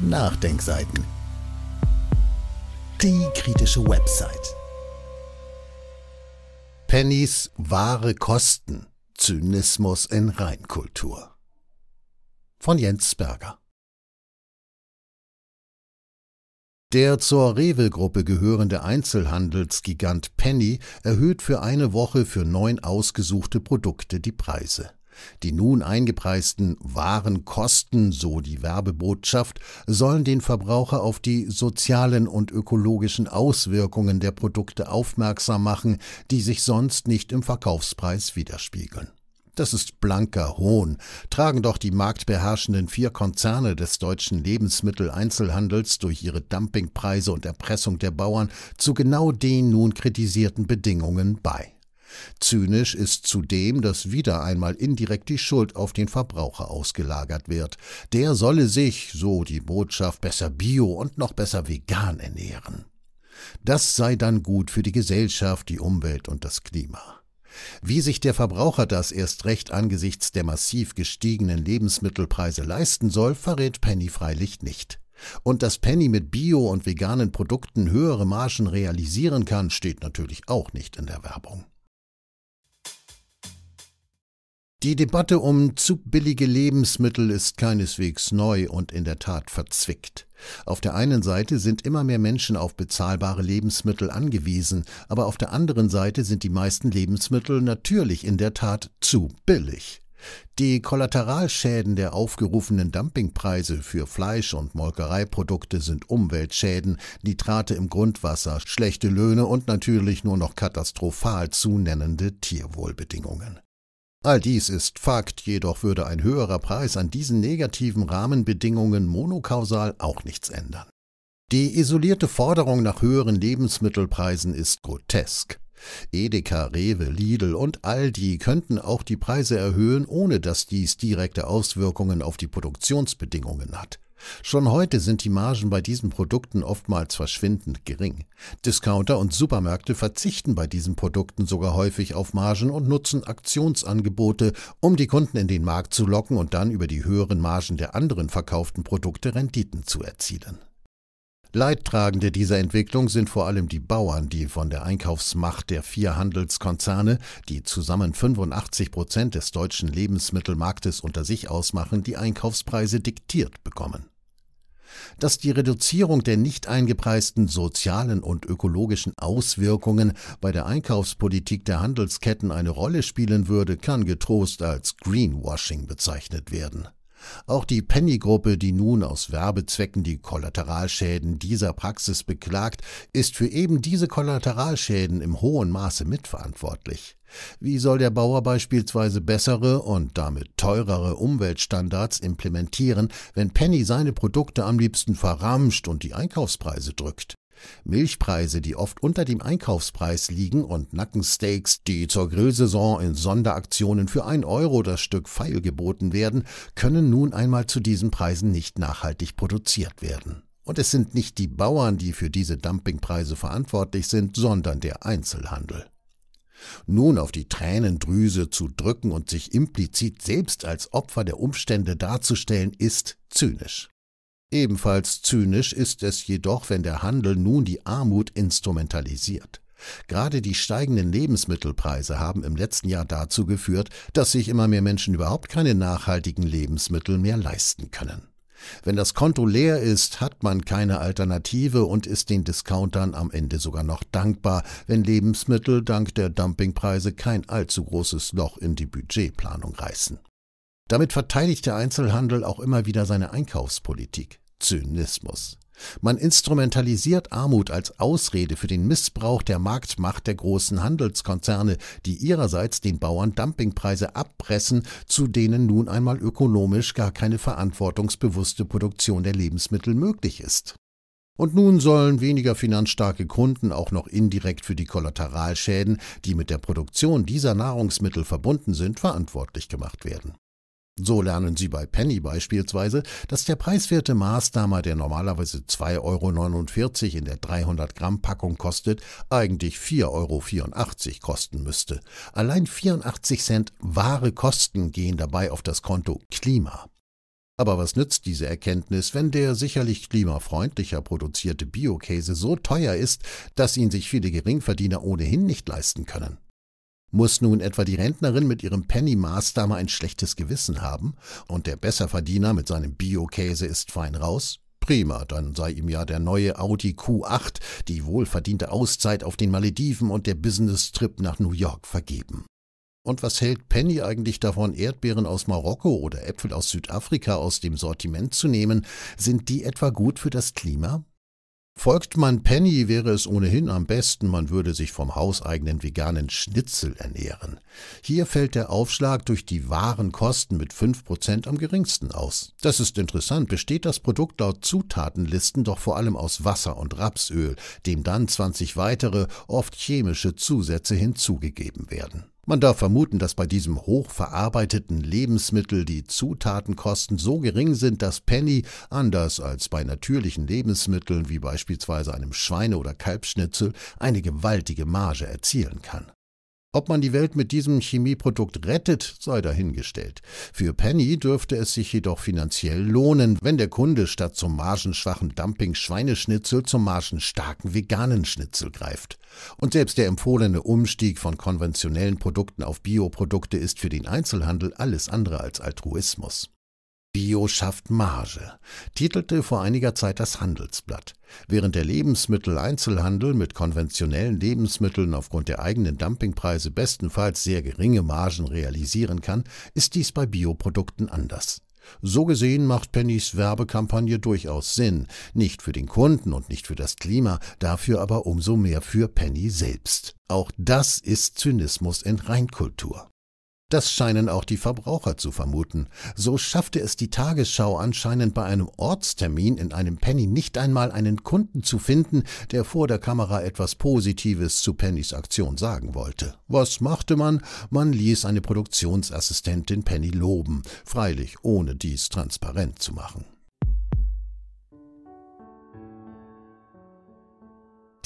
Nachdenkseiten. Die kritische Website. Pennys wahre Kosten. Zynismus in Reinkultur. Von Jens Berger. Der zur Rewe-Gruppe gehörende Einzelhandelsgigant Penny erhöht für eine Woche für neun ausgesuchte Produkte die Preise. Die nun eingepreisten Warenkosten, so die Werbebotschaft, sollen den Verbraucher auf die sozialen und ökologischen Auswirkungen der Produkte aufmerksam machen, die sich sonst nicht im Verkaufspreis widerspiegeln. Das ist blanker Hohn. Tragen doch die marktbeherrschenden vier Konzerne des deutschen Lebensmitteleinzelhandels durch ihre Dumpingpreise und Erpressung der Bauern zu genau den nun kritisierten Bedingungen bei. Zynisch ist zudem, dass wieder einmal indirekt die Schuld auf den Verbraucher ausgelagert wird. Der solle sich, so die Botschaft, besser bio und noch besser vegan ernähren. Das sei dann gut für die Gesellschaft, die Umwelt und das Klima. Wie sich der Verbraucher das erst recht angesichts der massiv gestiegenen Lebensmittelpreise leisten soll, verrät Penny freilich nicht. Und dass Penny mit Bio und veganen Produkten höhere Margen realisieren kann, steht natürlich auch nicht in der Werbung. Die Debatte um zu billige Lebensmittel ist keineswegs neu und in der Tat verzwickt. Auf der einen Seite sind immer mehr Menschen auf bezahlbare Lebensmittel angewiesen, aber auf der anderen Seite sind die meisten Lebensmittel natürlich in der Tat zu billig. Die Kollateralschäden der aufgerufenen Dumpingpreise für Fleisch- und Molkereiprodukte sind Umweltschäden, Nitrate im Grundwasser, schlechte Löhne und natürlich nur noch katastrophal zunennende Tierwohlbedingungen. All dies ist Fakt, jedoch würde ein höherer Preis an diesen negativen Rahmenbedingungen monokausal auch nichts ändern. Die isolierte Forderung nach höheren Lebensmittelpreisen ist grotesk. Edeka, Rewe, Lidl und Aldi könnten auch die Preise erhöhen, ohne dass dies direkte Auswirkungen auf die Produktionsbedingungen hat. Schon heute sind die Margen bei diesen Produkten oftmals verschwindend gering. Discounter und Supermärkte verzichten bei diesen Produkten sogar häufig auf Margen und nutzen Aktionsangebote, um die Kunden in den Markt zu locken und dann über die höheren Margen der anderen verkauften Produkte Renditen zu erzielen. Leidtragende dieser Entwicklung sind vor allem die Bauern, die von der Einkaufsmacht der vier Handelskonzerne, die zusammen 85 Prozent des deutschen Lebensmittelmarktes unter sich ausmachen, die Einkaufspreise diktiert bekommen dass die Reduzierung der nicht eingepreisten sozialen und ökologischen Auswirkungen bei der Einkaufspolitik der Handelsketten eine Rolle spielen würde, kann getrost als Greenwashing bezeichnet werden. Auch die Penny-Gruppe, die nun aus Werbezwecken die Kollateralschäden dieser Praxis beklagt, ist für eben diese Kollateralschäden im hohen Maße mitverantwortlich. Wie soll der Bauer beispielsweise bessere und damit teurere Umweltstandards implementieren, wenn Penny seine Produkte am liebsten verramscht und die Einkaufspreise drückt? Milchpreise, die oft unter dem Einkaufspreis liegen und Nackensteaks, die zur Grillsaison in Sonderaktionen für ein Euro das Stück Pfeil geboten werden, können nun einmal zu diesen Preisen nicht nachhaltig produziert werden. Und es sind nicht die Bauern, die für diese Dumpingpreise verantwortlich sind, sondern der Einzelhandel. Nun auf die Tränendrüse zu drücken und sich implizit selbst als Opfer der Umstände darzustellen, ist zynisch. Ebenfalls zynisch ist es jedoch, wenn der Handel nun die Armut instrumentalisiert. Gerade die steigenden Lebensmittelpreise haben im letzten Jahr dazu geführt, dass sich immer mehr Menschen überhaupt keine nachhaltigen Lebensmittel mehr leisten können. Wenn das Konto leer ist, hat man keine Alternative und ist den Discountern am Ende sogar noch dankbar, wenn Lebensmittel dank der Dumpingpreise kein allzu großes Loch in die Budgetplanung reißen. Damit verteidigt der Einzelhandel auch immer wieder seine Einkaufspolitik. Zynismus. Man instrumentalisiert Armut als Ausrede für den Missbrauch der Marktmacht der großen Handelskonzerne, die ihrerseits den Bauern Dumpingpreise abpressen, zu denen nun einmal ökonomisch gar keine verantwortungsbewusste Produktion der Lebensmittel möglich ist. Und nun sollen weniger finanzstarke Kunden auch noch indirekt für die Kollateralschäden, die mit der Produktion dieser Nahrungsmittel verbunden sind, verantwortlich gemacht werden. So lernen Sie bei Penny beispielsweise, dass der preiswerte Maßdamer, der normalerweise 2,49 Euro in der 300-Gramm-Packung kostet, eigentlich 4,84 Euro kosten müsste. Allein 84 Cent wahre Kosten gehen dabei auf das Konto Klima. Aber was nützt diese Erkenntnis, wenn der sicherlich klimafreundlicher produzierte Biokäse so teuer ist, dass ihn sich viele Geringverdiener ohnehin nicht leisten können? Muss nun etwa die Rentnerin mit ihrem Penny Master mal ein schlechtes Gewissen haben und der Besserverdiener mit seinem Bio-Käse ist fein raus? Prima, dann sei ihm ja der neue Audi Q8, die wohlverdiente Auszeit auf den Malediven und der Business-Trip nach New York vergeben. Und was hält Penny eigentlich davon, Erdbeeren aus Marokko oder Äpfel aus Südafrika aus dem Sortiment zu nehmen? Sind die etwa gut für das Klima? Folgt man Penny, wäre es ohnehin am besten, man würde sich vom hauseigenen veganen Schnitzel ernähren. Hier fällt der Aufschlag durch die wahren Kosten mit 5% am geringsten aus. Das ist interessant, besteht das Produkt laut Zutatenlisten doch vor allem aus Wasser und Rapsöl, dem dann 20 weitere, oft chemische Zusätze hinzugegeben werden. Man darf vermuten, dass bei diesem hochverarbeiteten Lebensmittel die Zutatenkosten so gering sind, dass Penny, anders als bei natürlichen Lebensmitteln wie beispielsweise einem Schweine- oder Kalbschnitzel, eine gewaltige Marge erzielen kann. Ob man die Welt mit diesem Chemieprodukt rettet, sei dahingestellt. Für Penny dürfte es sich jedoch finanziell lohnen, wenn der Kunde statt zum margenschwachen Dumping-Schweineschnitzel zum margenstarken veganen Schnitzel greift. Und selbst der empfohlene Umstieg von konventionellen Produkten auf Bioprodukte ist für den Einzelhandel alles andere als Altruismus. Bio schafft Marge, titelte vor einiger Zeit das Handelsblatt. Während der Lebensmitteleinzelhandel mit konventionellen Lebensmitteln aufgrund der eigenen Dumpingpreise bestenfalls sehr geringe Margen realisieren kann, ist dies bei Bioprodukten anders. So gesehen macht Pennys Werbekampagne durchaus Sinn, nicht für den Kunden und nicht für das Klima, dafür aber umso mehr für Penny selbst. Auch das ist Zynismus in Reinkultur. Das scheinen auch die Verbraucher zu vermuten. So schaffte es die Tagesschau anscheinend bei einem Ortstermin in einem Penny nicht einmal einen Kunden zu finden, der vor der Kamera etwas Positives zu Pennys Aktion sagen wollte. Was machte man? Man ließ eine Produktionsassistentin Penny loben, freilich ohne dies transparent zu machen.